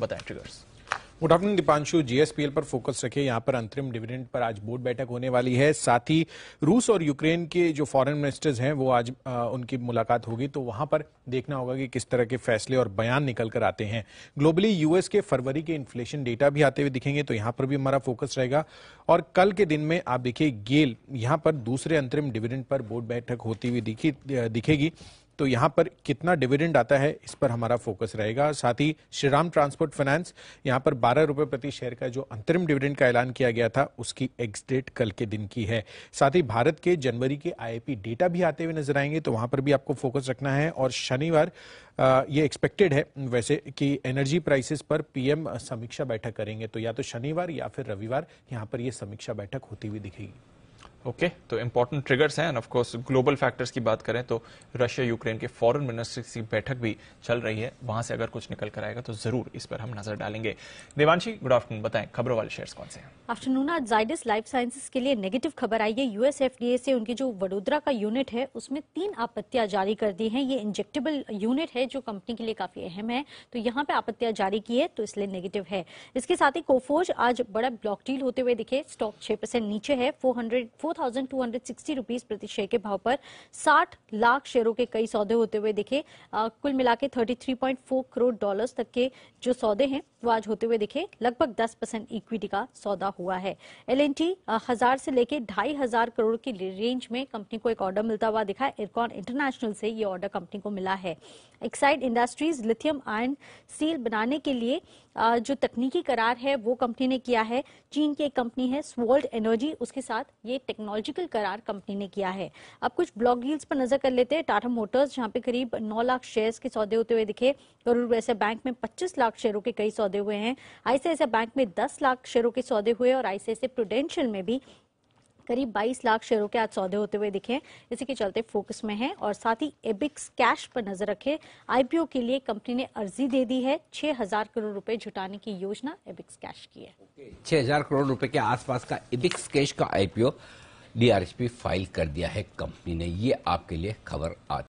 बताएं triggers good afternoon Deepanshu GSPL पर focus रखे यहाँ पर अंतरिम डिविडेंड पर आज बोर्ड बैठक होने वाली है साथ ही रूस और यूक्रेन के जो फॉरेन मिनिस्टर्स हैं वो आज आ, उनकी मुलाकात होगी तो वहां पर देखना होगा कि किस तरह के फैसले और बयान निकल कर आते हैं ग्लोबली यूएस के फरवरी के इन्फ्लेशन डेटा भी आते हुए दिखेंगे तो यहाँ पर भी हमारा फोकस रहेगा और कल के दिन में आप देखिए गेल यहाँ पर दूसरे अंतरिम डिविडेंड पर बोर्ड बैठक होती हुई दिखेगी तो यहाँ पर कितना डिविडेंड आता है इस पर हमारा फोकस रहेगा साथ ही श्रीराम ट्रांसपोर्ट फाइनेंस यहाँ पर बारह रुपए प्रति शेयर का जो अंतरिम डिविडेंड का ऐलान किया गया था उसकी एक्स डेट कल के दिन की है साथ ही भारत के जनवरी के आईपी डेटा भी आते हुए नजर आएंगे तो वहां पर भी आपको फोकस रखना है और शनिवार ये एक्सपेक्टेड है वैसे कि एनर्जी प्राइसेस पर पीएम समीक्षा बैठक करेंगे तो या तो शनिवार या फिर रविवार यहाँ पर यह समीक्षा बैठक होती हुई दिखेगी ओके okay, तो इंपॉर्टेंट ट्रिगर्स हैं ऑफ कोर्स ग्लोबल फैक्टर्स की बात करें तो रशिया यूक्रेन के फॉरेन मिनिस्टर्स की बैठक भी चल रही है वहां से अगर कुछ निकल कर आएगा तो जरूर इस पर हम नजर डालेंगे देवांशी गुड आफ्टरनून बताएं खबरों वाले शेयर्स कौन से हैं आफ्टरनून आज जाइडस लाइफ साइंसेस के लिए नेगेटिव खबर आई है यूएस एफडीए से उनकी जो वडोदरा का यूनिट है उसमें तीन आपत्तियां जारी कर दी है ये इंजेक्टेबल यूनिट है जो कंपनी के लिए काफी अहम है तो यहाँ पे आपत्तियां जारी की है तो इसलिए नेगेटिव है इसके साथ ही कोफोज आज बड़ा ब्लॉक डील होते हुए दिखे स्टॉक छह नीचे है फोर 4260 रुपीस प्रति शेयर के भाव पर 60 लाख शेयरों के कई सौदे होते हुए दिखे कुल मिला के 33.4 करोड़ डॉलर तक के जो सौदे हैं वो आज होते हुए दिखे लगभग 10 परसेंट इक्विटी का सौदा हुआ है एल हजार से लेके ढाई हजार करोड़ की रेंज में कंपनी को एक ऑर्डर मिलता हुआ दिखा इरकॉन इंटरनेशनल से ये ऑर्डर कंपनी को मिला है Exide Industries lithium ion cell बनाने के लिए जो तकनीकी करार है वो कंपनी ने किया है चीन की एक कंपनी है स्वर्ल्ड एनर्जी उसके साथ ये टेक्नोलॉजी टेक्नोलॉजिकल करार कंपनी ने किया है अब कुछ ब्लॉक डील्स पर नजर कर लेते हैं टाटा मोटर्स जहां पे करीब 9 लाख शेयर्स के सौदे होते हुए दिखे करूर वैसे बैंक में 25 लाख शेयरों के कई सौदे हुए हैं आईसीआईसीआई बैंक में 10 लाख शेयरों के सौदे हुए और ऐसे प्रोडेंशियल में भी करीब 22 लाख शेयरों के आज सौदे होते हुए दिखे इसी के चलते फोकस में है और साथ ही एबिक्स कैश पर नजर रखे आईपीओ के लिए कंपनी ने अर्जी दे दी है 6000 करोड़ रुपए जुटाने की योजना एबिक्स कैश की है 6000 करोड़ रुपए के आसपास का एबिक्स कैश का आईपीओ डीआरएसपी फाइल कर दिया है कंपनी ने ये आपके लिए खबर आ